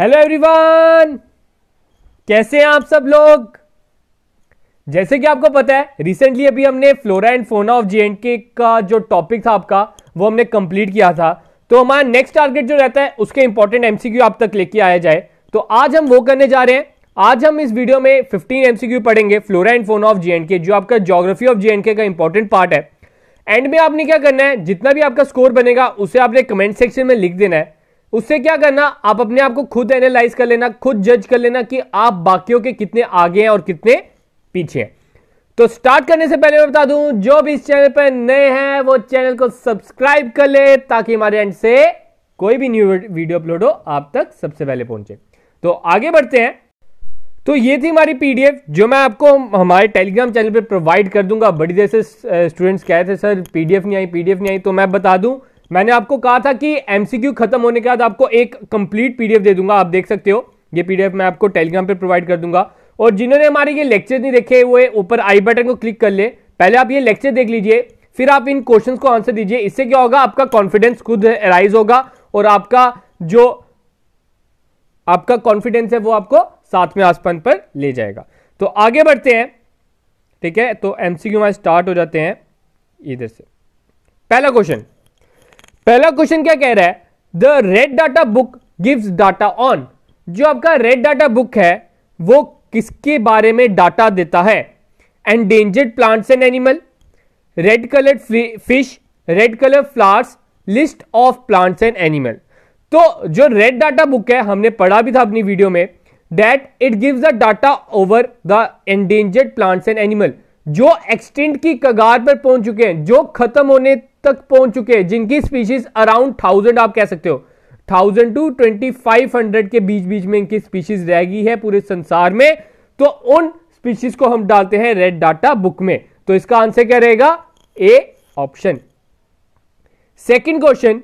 hello everyone कैसे हैं आप सब लोग जैसे कि आपको पता है रिसेंटली अभी हमने flora and fauna of J and K का जो टॉपिक था आपका वो हमने कंप्लीट किया था तो हमारा नेक्स्ट टारगेट जो रहता है उसके इंपॉर्टेंट एमसीक्यू आप तक लेके आया जाए तो आज हम वो करने जा रहे हैं आज हम इस वीडियो में फिफ्टीन एमसीक्यू पढ़ेंगे flora and fauna of J and K जो आपका जोग्राफी ऑफ जे का इंपॉर्टेंट पार्ट है एंड में आपने क्या करना है जितना भी आपका स्कोर बनेगा उसे आपने कमेंट सेक्शन में लिख देना है उससे क्या करना आप अपने आप को खुद एनालाइज कर लेना खुद जज कर लेना कि आप बाकियों के कितने आगे हैं और कितने पीछे हैं तो स्टार्ट करने से पहले मैं बता दूं जो भी इस चैनल पर नए हैं वो चैनल को सब्सक्राइब कर ले ताकि हमारे एंड से कोई भी न्यू वीडियो अपलोड हो आप तक सबसे पहले पहुंचे तो आगे बढ़ते हैं तो ये थी हमारी पीडीएफ जो मैं आपको हमारे टेलीग्राम चैनल पे प्रोवाइड कर दूंगा बड़ी देर से स्टूडेंट्स कह रहे थे सर पीडीएफ नहीं आई पीडीएफ नहीं आई तो मैं बता दूं मैंने आपको कहा था कि एमसीक्यू खत्म होने के बाद आपको एक कंप्लीट पीडीएफ दे दूंगा आप देख सकते हो ये पीडीएफ मैं आपको टेलीग्राम पे प्रोवाइड कर दूंगा और जिन्होंने हमारे ये लेक्चर नहीं देखे हुए ऊपर आई बटन को क्लिक कर ले पहले आप ये लेक्चर देख लीजिए फिर आप इन क्वेश्चन को आंसर दीजिए इससे क्या होगा आपका कॉन्फिडेंस खुद राइज होगा और आपका जो आपका कॉन्फिडेंस है वो आपको सातवें आसपन पर ले जाएगा तो आगे बढ़ते हैं ठीक है तो एमसीक्यू में स्टार्ट हो जाते हैं इधर से पहला क्वेश्चन पहला क्वेश्चन क्या कह रहा है the red data book gives data on जो आपका रेड डाटा बुक है वो किसके बारे में डाटा देता है endangered plants and animal red colour fish red colour flowers list of plants and animal तो जो रेड डाटा बुक है हमने पढ़ा भी था अपनी वीडियो में that it gives the data over the endangered plants and animal जो एक्सटेंट की कगार पर पहुंच चुके हैं जो खत्म होने तक पहुंच चुके हैं जिनकी स्पीशीज अराउंड थाउजेंड आप कह सकते हो thousand to twenty five hundred के बीच बीच में इनकी स्पीशीज रह गई है पूरे संसार में तो उन स्पीशीज को हम डालते हैं रेड डाटा बुक में तो इसका आंसर क्या रहेगा A option second question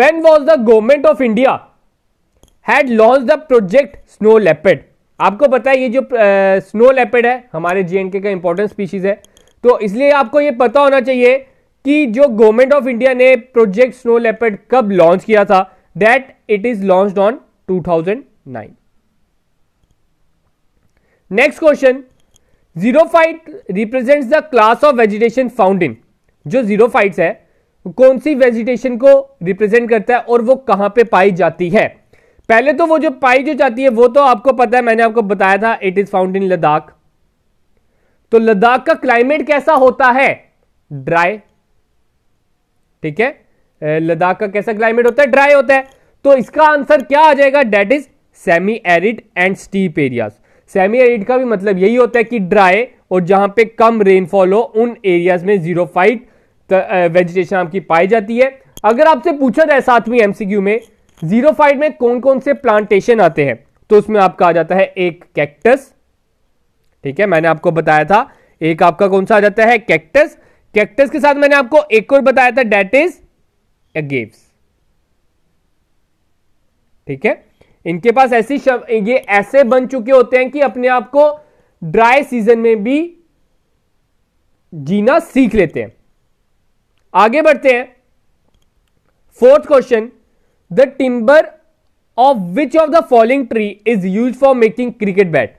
when was the government of India had launch the project snow leopard आपको पता है ये जो स्नो लेपेड है हमारे जे का इंपॉर्टेंट स्पीशीज़ है तो इसलिए आपको ये पता होना चाहिए कि जो गवर्नमेंट ऑफ इंडिया ने प्रोजेक्ट स्नो लेपेड कब लॉन्च किया था that it is launch on 2009 next question xerophyte represent the class of vegetation found in जो फाइट है कौन सी वेजिटेशन को रिप्रेजेंट करता है और वो कहां पे पाई जाती है पहले तो वो जो पाई जो जाती है वो तो आपको पता है मैंने आपको बताया था it is found in Ladakh तो लद्दाख का क्लाइमेट कैसा होता है ड्राई ठीक है लद्दाख का कैसा क्लाइमेट होता है ड्राई होता है तो इसका आंसर क्या आ जाएगा that is semi arid and steppe areas semi arid का भी मतलब यही होता है कि ड्राई और जहां पे कम रेनफॉल हो उन एरियाज में जीरो फाइट वेजिटेशन आपकी पाई जाती है अगर आपसे पूछा जाए सातवीं एमसीक्यू में जीरो फाइव में कौन कौन से प्लांटेशन आते हैं तो उसमें आपका आ जाता है एक कैक्टस ठीक है मैंने आपको बताया था एक आपका कौन सा आ जाता है कैक्टस कैक्टस के साथ मैंने आपको एक और बताया था डेट इज एगेव्स ठीक है इनके पास ऐसी ये ऐसे बन चुके होते हैं कि अपने आप को ड्राई सीजन में भी जीना सीख लेते हैं आगे बढ़ते हैं fourth question the timber of which of the following tree is use for making cricket bat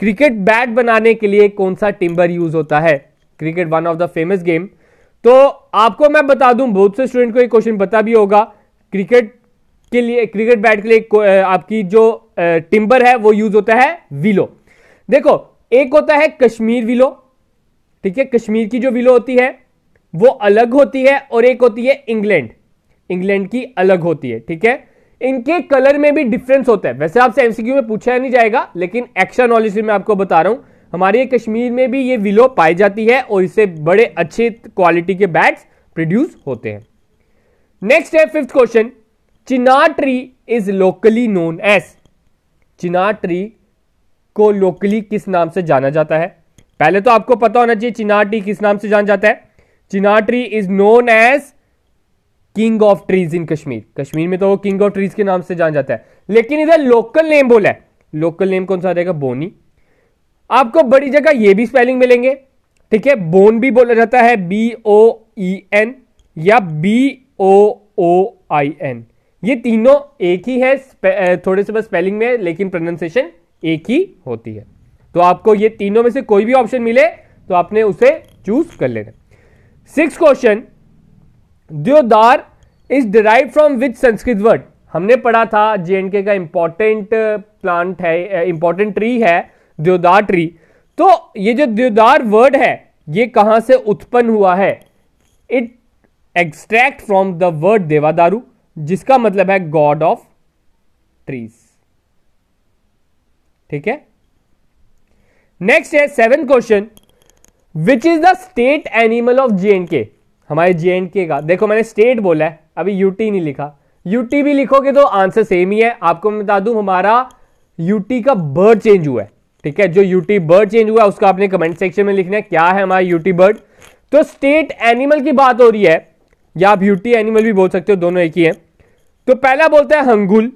cricket bat बनाने के लिए कौन सा टिम्बर यूज होता है cricket one of the famous game तो आपको मैं बता दूं बहुत से स्टूडेंट को ये क्वेश्चन पता भी होगा क्रिकेट के लिए क्रिकेट बैट के लिए आपकी जो टिम्बर है वो यूज होता है विलो देखो एक होता है कश्मीर विलो ठीक है कश्मीर की जो विलो होती है वो अलग होती है और एक होती है इंग्लैंड इंग्लैंड की अलग होती है ठीक है इनके कलर में भी डिफरेंस होता है वैसे आपसे एमसीक्यू में पूछा नहीं जाएगा लेकिन एक्स्ट्रा नॉलेज में आपको बता रहा हूं हमारे कश्मीर में भी ये विलो पाई जाती है और इससे बड़े अच्छे क्वालिटी के बैट्स प्रोड्यूस होते हैं नेक्स्ट है fifth question chinar tree is locally known as chinar tree को लोकली किस नाम से जाना जाता है पहले तो आपको पता होना चाहिए चिनार ट्री किस नाम से जाना जाता है chinar tree is known as king of trees in Kashmir Kashmir में तो वो किंग ऑफ ट्रीज के नाम से जाना जाता है लेकिन इधर लोकल नेम बोला है लोकल नेम कौन सा रहेगा बोनी आपको बड़ी जगह ये भी स्पेलिंग मिलेंगे ठीक है बोन भी बोला जाता है बी ओ ई एन या B O O I N ये तीनों एक ही है थोड़े से बस स्पेलिंग में लेकिन प्रोनाउंसिएशन एक ही होती है तो आपको ये तीनों में से कोई भी ऑप्शन मिले तो आपने उसे चूज कर लेना six question deodar is derive from which Sanskrit word हमने पढ़ा था जे एंड के का इंपॉर्टेंट प्लांट uh, है इंपॉर्टेंट uh, ट्री है द्योदार ट्री तो ये जो द्योदार वर्ड है ये कहां से उत्पन्न हुआ है it extract from the word devadaru जिसका मतलब है गॉड ऑफ ट्रीज ठीक है नेक्स्ट है seven question which is the state animal of J and K हमारे जे के का देखो मैंने स्टेट बोला है अभी यूटी नहीं लिखा यूटी भी लिखोगे तो आंसर सेम ही है आपको मैं बता दूं हमारा यूटी का बर्ड चेंज हुआ है ठीक है जो यूटी बर्ड चेंज हुआ है उसका आपने कमेंट सेक्शन में लिखना है क्या है हमारा यूटी बर्ड तो स्टेट एनिमल की बात हो रही है या आप यूटी एनिमल भी बोल सकते हो दोनों एक ही है तो पहला बोलता है हंगुल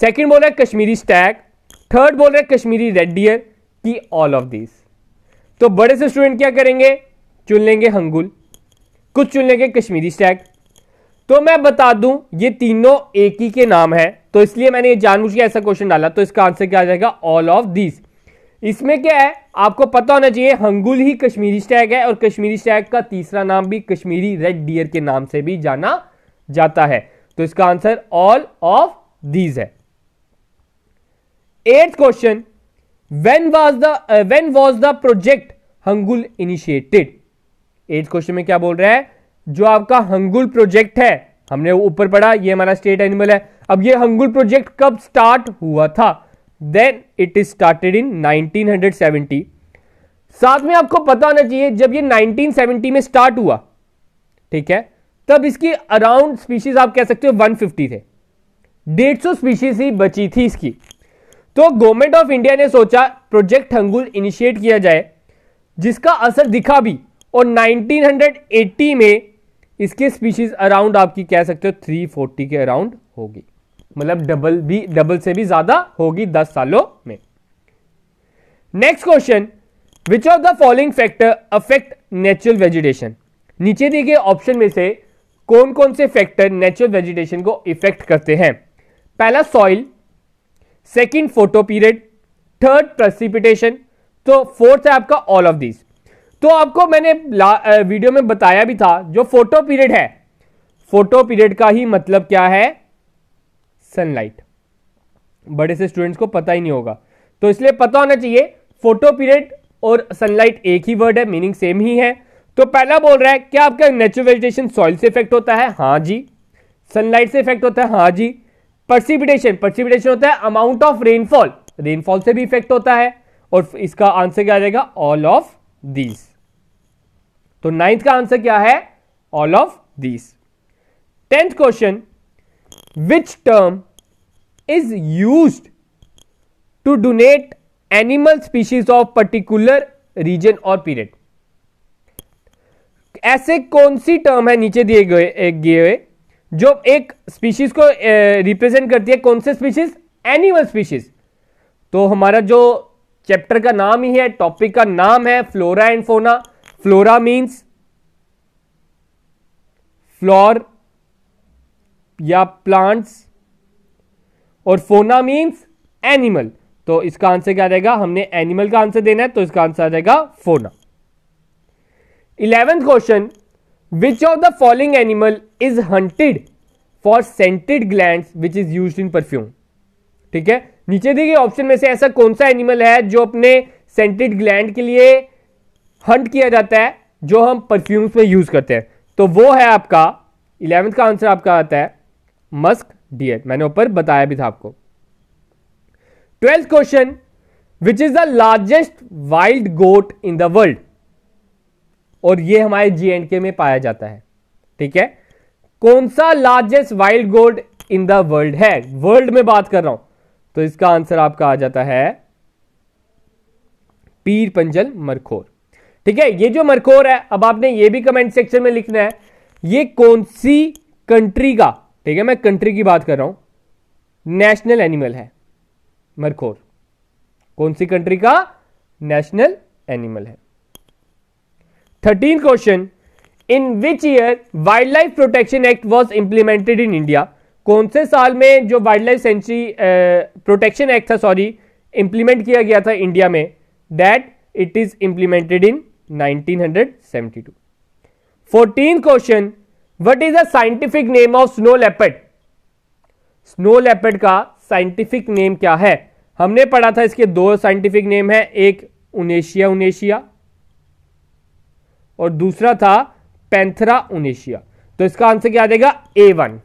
सेकेंड बोल रहा है कश्मीरी स्टैग थर्ड बोल रहे हैं कश्मीरी रेड डियर की ऑल ऑफ दिस तो बड़े से स्टूडेंट क्या करेंगे चुन लेंगे हंगुल कुछ चुन लेंगे कश्मीरी स्टैग तो मैं बता दूं ये तीनों एक ही के नाम है तो इसलिए मैंने ये जानबूझ के ऐसा क्वेश्चन डाला तो इसका आंसर क्या आ जाएगा ऑल ऑफ दीज इसमें क्या है आपको पता होना चाहिए हंगुल ही कश्मीरी स्टैग है और कश्मीरी स्टैग का तीसरा नाम भी कश्मीरी रेड डियर के नाम से भी जाना जाता है तो इसका आंसर ऑल ऑफ दीज है eight question when was the uh, when the project Hangul initiated eight question में क्या बोल रहा है जो आपका हंगुल प्रोजेक्ट है हमने ऊपर पढ़ा ये हमारा स्टेट एनिमल है अब ये हंगुल प्रोजेक्ट कब स्टार्ट हुआ था then it is started in 1970 साथ में आपको पता होना चाहिए जब ये 1970 में स्टार्ट हुआ ठीक है तब इसकी अराउंड स्पीशीज आप कह सकते हो 150 थे 150 स्पीशीज ही बची थी इसकी तो गवर्नमेंट ऑफ इंडिया ने सोचा प्रोजेक्ट हंगुल इनिशिएट किया जाए जिसका असर दिखा भी और 1980 में इसके स्पीशीज अराउंड आपकी कह सकते हो 340 के अराउंड होगी मतलब डबल भी डबल से भी ज्यादा होगी 10 सालों में next question which of the following factor affect natural vegetation नीचे दिए गए ऑप्शन में से कौन कौन से फैक्टर नेचुरल वेजिटेशन को इफेक्ट करते हैं पहला soil second photoperiod third precipitation तो फोर्थ है आपका ऑल ऑफ दीज तो आपको मैंने वीडियो में बताया भी था जो फोटो पीरियड है फोटो पीरियड का ही मतलब क्या है सनलाइट बड़े से स्टूडेंट्स को पता ही नहीं होगा तो इसलिए पता होना चाहिए फोटो पीरियड और सनलाइट एक ही वर्ड है मीनिंग सेम ही है तो पहला बोल रहा है क्या आपका नेचुरल वेजिटेशन सॉइल से इफेक्ट होता है हाँ जी सनलाइट से इफेक्ट होता है हाँ जी परसिपिटेशन परसिपिटेशन होता है अमाउंट ऑफ रेनफॉल रेनफॉल से भी इफेक्ट होता है और इसका आंसर क्या आ जाएगा ऑल ऑफ दीज तो नाइन्थ का आंसर क्या है all of these tenth question which term is use to denote animal species of particular region और पीरियड ऐसे कौन सी टर्म है नीचे दिए गए गए हुए जो एक स्पीशीज को रिप्रेजेंट करती है कौन से स्पीशीज एनिमल स्पीशीज तो हमारा जो चैप्टर का नाम ही है टॉपिक का नाम है flora and fauna flora means flora या प्लांट्स और फोना मीन्स एनिमल तो इसका आंसर क्या रहेगा हमने एनिमल का आंसर देना है तो इसका आंसर आ जाएगा fauna eleventh question which of the following animal is hunted for scented gland which is use in perfume ठीक है नीचे दिए गए ऑप्शन में से ऐसा कौन सा एनिमल है जो अपने सेंटेड ग्लैंड के लिए हंट किया जाता है जो हम परफ्यूम्स में यूज करते हैं तो वो है आपका इलेवेंथ का आंसर आपका आता है मस्क डियर मैंने ऊपर बताया भी था आपको twelfth question which is the largest wild goat in the world और ये हमारे जी एंड के में पाया जाता है ठीक है कौन सा largest wild goat in the world है वर्ल्ड में बात कर रहा हूं तो इसका आंसर आपका आ जाता है पीर पंजल मरखोर ठीक है ये जो मरखोर है अब आपने ये भी कमेंट सेक्शन में लिखना है ये कौन सी कंट्री का ठीक है मैं कंट्री की बात कर रहा हूं नेशनल एनिमल है मरखोर कौन सी कंट्री का नेशनल एनिमल है thirteen question in which year wildlife protection act was implemented in India कौन से साल में जो wildlife sanctuary protection act था सॉरी इंप्लीमेंट किया गया था इंडिया में that it is implemented in 1972 fourteen question what is the scientific name of snow leopard snow leopard का साइंटिफिक नेम क्या है हमने पढ़ा था इसके दो साइंटिफिक नेम है एक उनेशिया उनेशिया और दूसरा था पेंथरा उनेशिया तो इसका आंसर क्या आ जाएगा ए वन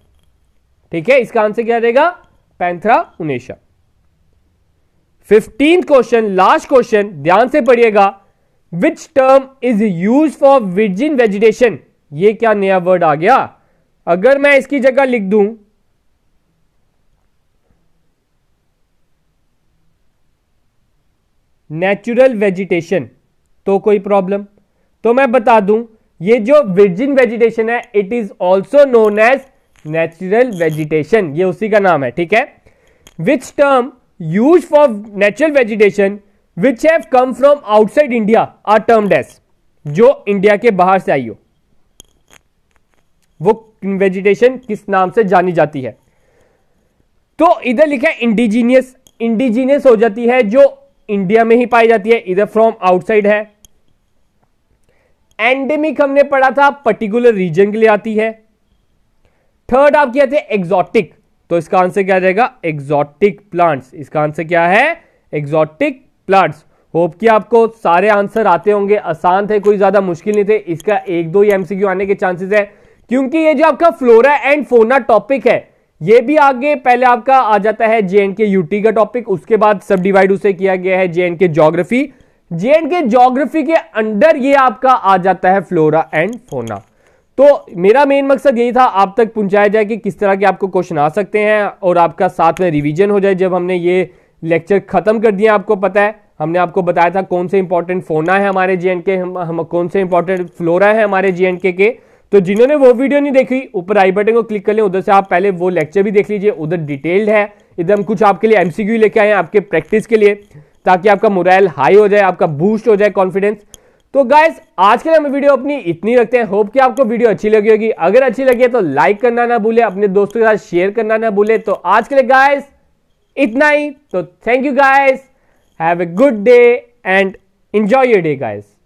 ठीक है इसका आंसर क्या रहेगा Panthera uncia fifteenth question last question ध्यान से पढ़िएगा which term is use for virgin vegetation ये क्या नया वर्ड आ गया अगर मैं इसकी जगह लिख दूं नेचुरल वेजिटेशन तो कोई प्रॉब्लम तो मैं बता दूं ये जो विर्जिन वेजिटेशन है it is also known as natural vegetation ये उसी का नाम है ठीक है which term use for natural vegetation which have come from outside India are term as जो इंडिया के बाहर से आई हो वो वेजिटेशन किस नाम से जानी जाती है तो इधर लिखा है इंडिजीनियस इंडिजीनियस हो जाती है जो इंडिया में ही पाई जाती है इधर फ्रॉम आउटसाइड है एंडेमिक हमने पढ़ा था पर्टिकुलर रीजन के लिए आती है थर्ड आप क्या एक्सॉटिक तो इसका आंसर क्या जाएगा एक्सॉटिक प्लांट्स इसका आंसर क्या है एक्सॉटिक प्लांट्स होप कि आपको सारे आंसर आते होंगे आसान थे कोई ज्यादा मुश्किल नहीं थे इसका एक दो ही एमसीक्यू आने के चांसेस है क्योंकि ये जो आपका फ्लोरा एंड फोना टॉपिक है ये भी आगे पहले आपका आ जाता है जे एंड के यूटी का टॉपिक उसके बाद सब डिवाइड उसे किया गया है J J and K geography के अंडर ये आपका आ जाता है फ्लोरा एंड फोना तो मेरा मेन मकसद यही था आप तक पहुंचाया जाए कि किस तरह के आपको क्वेश्चन आ सकते हैं और आपका साथ में रिवीजन हो जाए जब हमने ये लेक्चर ख़त्म कर दिया आपको पता है हमने आपको बताया था कौन से इंपॉर्टेंट फोना है हमारे जे के हम, हम कौन से इंपॉर्टेंट फ्लोरा है हमारे जे के तो जिन्होंने वो वीडियो नहीं देखी ऊपर आई बटन को क्लिक कर लें उधर से आप पहले वो लेक्चर भी देख लीजिए उधर डिटेल्ड है इधर हम कुछ आपके लिए एमसीक्यू लेके आए हैं आपके प्रैक्टिस के लिए ताकि आपका मोरल हाई हो जाए आपका बूस्ट हो जाए कॉन्फिडेंस तो गाइज आज के लिए हम वीडियो अपनी इतनी रखते हैं होप कि आपको वीडियो अच्छी लगी होगी अगर अच्छी लगी है तो लाइक करना ना भूले अपने दोस्तों के साथ शेयर करना ना भूले तो आज के लिए गाइज इतना ही तो thank you guys have a good day and enjoy your day guys